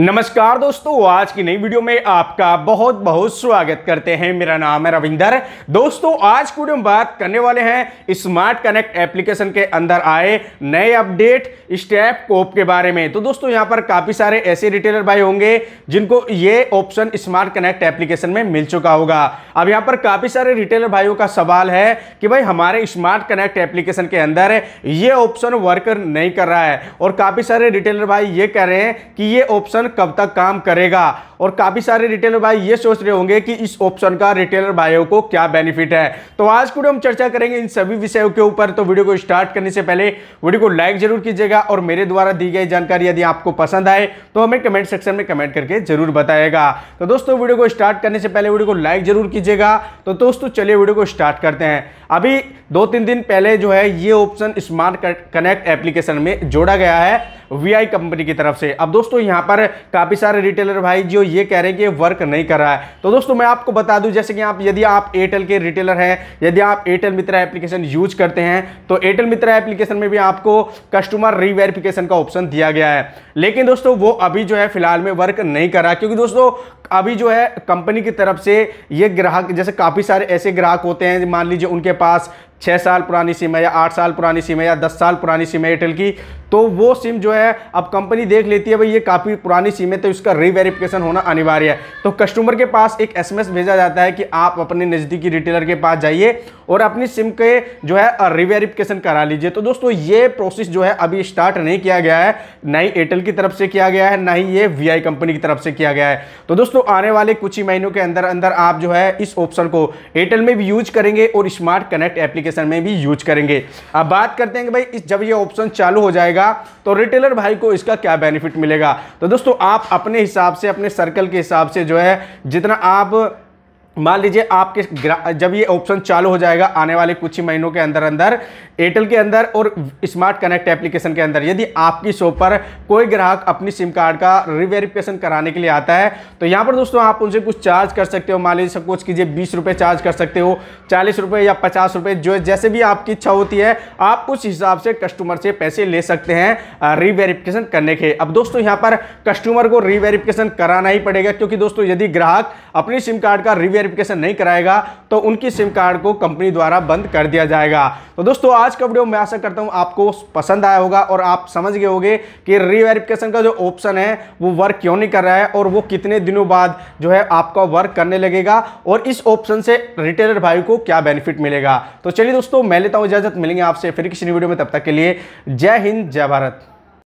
नमस्कार दोस्तों आज की नई वीडियो में आपका बहुत बहुत स्वागत करते हैं मेरा नाम है रविंदर दोस्तों आज की वीडियो में बात करने वाले हैं स्मार्ट कनेक्ट एप्लीकेशन के अंदर आए नए अपडेट स्टेप कोप के बारे में तो दोस्तों यहां पर काफ़ी सारे ऐसे रिटेलर भाई होंगे जिनको ये ऑप्शन स्मार्ट कनेक्ट एप्लीकेशन में मिल चुका होगा अब यहाँ पर काफ़ी सारे रिटेलर भाइयों का सवाल है कि भाई हमारे स्मार्ट कनेक्ट एप्लीकेशन के अंदर ये ऑप्शन वर्क नहीं कर रहा है और काफ़ी सारे रिटेलर भाई ये कह रहे हैं कि ये ऑप्शन रिटेलर कब तक काम करेगा और काफ़ी सारे रिटेलर भाई ये सोच रहे होंगे कि इस ऑप्शन का रिटेलर भाइयों को क्या बेनिफिट है तो आज को हम चर्चा करेंगे इन सभी विषयों के ऊपर तो वीडियो को स्टार्ट करने से पहले वीडियो को लाइक जरूर कीजिएगा और मेरे द्वारा दी गई जानकारी यदि आपको पसंद आए तो हमें कमेंट सेक्शन में कमेंट करके जरूर बताएगा तो दोस्तों वीडियो को स्टार्ट करने से पहले वीडियो को लाइक जरूर कीजिएगा तो दोस्तों चलिए वीडियो को स्टार्ट करते हैं अभी दो तीन दिन पहले जो है ये ऑप्शन स्मार्ट कनेक्ट एप्लीकेशन में जोड़ा गया है वी कंपनी की तरफ से अब दोस्तों यहाँ पर काफ़ी सारे रिटेलर भाई जो ये कह रहे हैं कि वर्क नहीं कर रहा है तो दोस्तों मैं आपको बता दूँ जैसे कि आप यदि आप एयरटेल के रिटेलर हैं यदि आप एयरटेल मित्रा एप्लीकेशन यूज करते हैं तो एयरटेल मित्रा एप्लीकेशन में भी आपको कस्टमर रीवेरिफिकेशन का ऑप्शन दिया गया है लेकिन दोस्तों वो अभी जो है फिलहाल में वर्क नहीं कर रहा क्योंकि दोस्तों अभी जो है कंपनी की तरफ से ये ग्राहक जैसे काफ़ी सारे ऐसे ग्राहक होते हैं मान लीजिए उनके पास छः साल पुरानी सिम है या आठ साल पुरानी सिम है या दस साल पुरानी सिम है एयरटेल की तो वो सिम जो है अब कंपनी देख लेती है भाई ये काफ़ी पुरानी सिम है तो इसका रीवेरिफिकेशन होना अनिवार्य है तो कस्टमर के पास एक एसएमएस भेजा जाता है कि आप अपने नज़दीकी रिटेलर के पास जाइए और अपनी सिम के जो है रिवेरिफिकेशन करा लीजिए तो दोस्तों ये प्रोसेस जो है अभी स्टार्ट नहीं किया गया है ना ही एयरटेल की तरफ से किया गया है ना ही ये वी कंपनी की तरफ से किया गया है तो दोस्तों आने वाले कुछ ही महीनों के अंदर अंदर आप जो है इस ऑप्शन को एयरटेल में भी यूज करेंगे और स्मार्ट कनेक्ट एप्लीकेशन में भी यूज करेंगे अब बात करते हैं कि भाई जब ये ऑप्शन चालू हो जाएगा मिलेगा तो रिटेलर भाई को इसका क्या बेनिफिट मिलेगा तो दोस्तों आप अपने हिसाब से अपने सर्कल के हिसाब से जो है जितना आप मान लीजिए आपके जब ये ऑप्शन चालू हो जाएगा आने वाले कुछ ही महीनों के अंदर अंदर एयरटेल के अंदर और स्मार्ट कनेक्ट एप्लीकेशन के अंदर यदि आपकी शो पर कोई ग्राहक अपनी सिम कार्ड का रिवेरिफिकेशन कराने के लिए आता है तो यहाँ पर दोस्तों आप उनसे कुछ चार्ज कर सकते हो मान लीजिए कुछ कीजिए बीस रुपये चार्ज कर सकते हो चालीस रुपये या पचास रुपये जो जैसे भी आपकी इच्छा होती है आप उस हिसाब से कस्टमर से पैसे ले सकते हैं रिवेरिफिकेशन करने के अब दोस्तों यहाँ पर कस्टमर को रिवेरिफिकेशन कराना ही पड़ेगा क्योंकि दोस्तों यदि ग्राहक अपनी सिम कार्ड का रिवेरिफिक वेरिफिकेशन नहीं कराएगा तो उनकी सिम कार्ड को कंपनी द्वारा बंद कर दिया जाएगा तो दोस्तों आज का वीडियो मैं आशा करता हूं आपको पसंद आया होगा और आप समझ गए होंगे कि रीवेरिफिकेशन का जो ऑप्शन है वो वर्क क्यों नहीं कर रहा है और वो कितने दिनों बाद जो है आपका वर्क करने लगेगा और इस ऑप्शन से रिटेलर भाई को क्या बेनिफिट मिलेगा तो चलिए दोस्तों मैं लेता हूँ इजाजत मिलेंगे आपसे फिर किसी वीडियो में तब तक के लिए जय हिंद जय भारत